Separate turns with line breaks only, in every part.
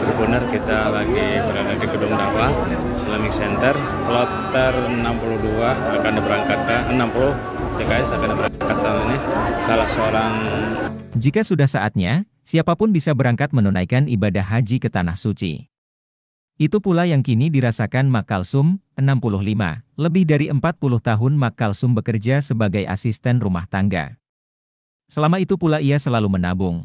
Tribuner kita lagi berada di gedung dakwah Islamic Center kloter 62 akan diberangkatkan eh, 60 TKS ya akan diberangkatkan tahun ini salah seorang
jika sudah saatnya siapapun bisa berangkat menunaikan ibadah haji ke tanah suci itu pula yang kini dirasakan Makalsum, 65, lebih dari 40 tahun Makalsum bekerja sebagai asisten rumah tangga. Selama itu pula ia selalu menabung,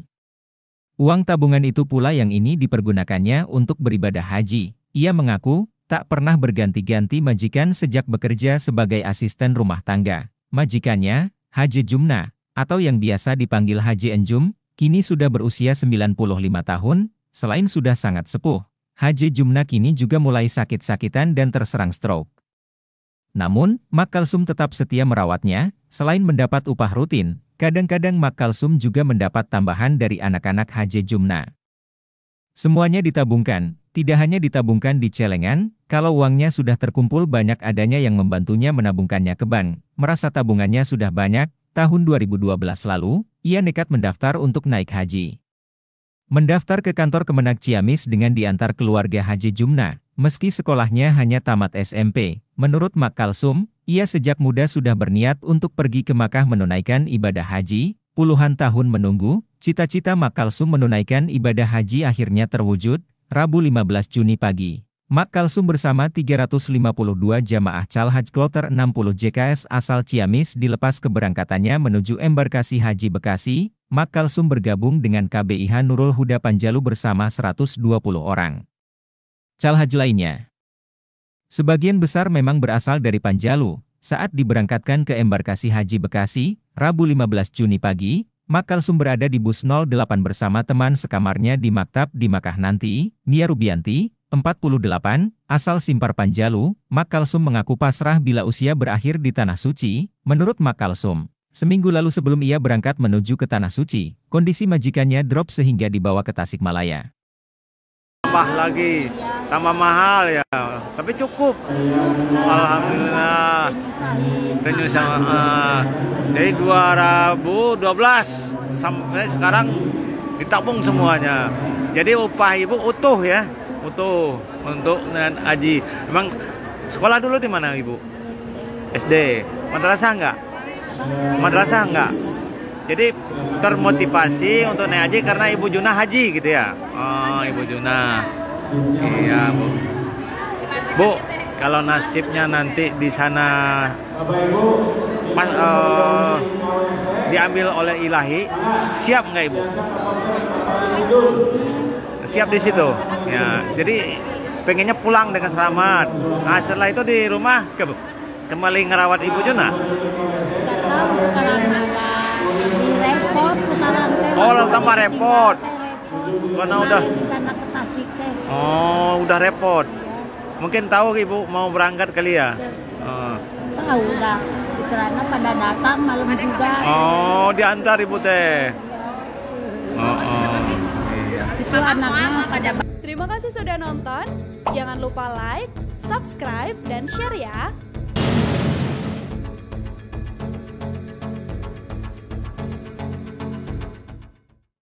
Uang tabungan itu pula yang ini dipergunakannya untuk beribadah haji. Ia mengaku, tak pernah berganti-ganti majikan sejak bekerja sebagai asisten rumah tangga. Majikannya, Haji Jumna, atau yang biasa dipanggil Haji Enjum, kini sudah berusia 95 tahun, selain sudah sangat sepuh. Haji Jumna kini juga mulai sakit-sakitan dan terserang stroke. Namun, Makalsum tetap setia merawatnya, selain mendapat upah rutin, Kadang-kadang makalsum juga mendapat tambahan dari anak-anak Haji Jumna. Semuanya ditabungkan, tidak hanya ditabungkan di celengan, kalau uangnya sudah terkumpul banyak adanya yang membantunya menabungkannya ke bank. Merasa tabungannya sudah banyak, tahun 2012 lalu, ia nekat mendaftar untuk naik haji. Mendaftar ke kantor Kemenak Ciamis dengan diantar keluarga Haji Jumna, meski sekolahnya hanya tamat SMP. Menurut Mak Kalsum, ia sejak muda sudah berniat untuk pergi ke Makkah menunaikan ibadah haji, puluhan tahun menunggu, cita-cita Makalsum menunaikan ibadah haji akhirnya terwujud, Rabu 15 Juni pagi. Makalsum bersama 352 jamaah calhaj Kloter 60 JKS asal Ciamis dilepas keberangkatannya menuju embarkasi Haji Bekasi, Makalsum bergabung dengan KBIH Nurul Huda Panjalu bersama 120 orang. calhaj lainnya Sebagian besar memang berasal dari Panjalu. Saat diberangkatkan ke embarkasi Haji Bekasi, Rabu 15 Juni pagi, Makalsum berada di bus 08 bersama teman sekamarnya di Maktab di Makkah nanti, Nia Rubianti, 48, asal Simpar Panjalu, Makalsum mengaku pasrah bila usia berakhir di Tanah Suci, menurut Makalsum. Seminggu lalu sebelum ia berangkat menuju ke Tanah Suci, kondisi majikannya drop sehingga dibawa ke Tasikmalaya.
Tambah lagi, tambah mahal ya. Tapi cukup. Alhamdulillah. Venue sama uh, dari 2012 sampai sekarang ditabung semuanya. Jadi upah ibu utuh ya, utuh untuk dengan Aji. Emang sekolah dulu di mana ibu? SD. Madrasah enggak? Madrasah enggak? Jadi termotivasi untuk naik haji karena Ibu Juna haji gitu ya. Oh, Ibu Juna. Iya, Bu. Bu, kalau nasibnya nanti di sana mas, uh, eh, diambil oleh ilahi, siap nggak Ibu? Siap di situ. Ya, jadi pengennya pulang dengan selamat. Nah, setelah itu di rumah ke kembali ngerawat Ibu Juna repot oh tambah repot karena udah oh udah repot mungkin tahu ibu mau berangkat kali ya oh.
tahu udah celana pada datang malam juga oh
diantar ibu teh iya. oh, oh. Iya.
itu anaknya pada terima kasih sudah nonton jangan lupa like subscribe dan share ya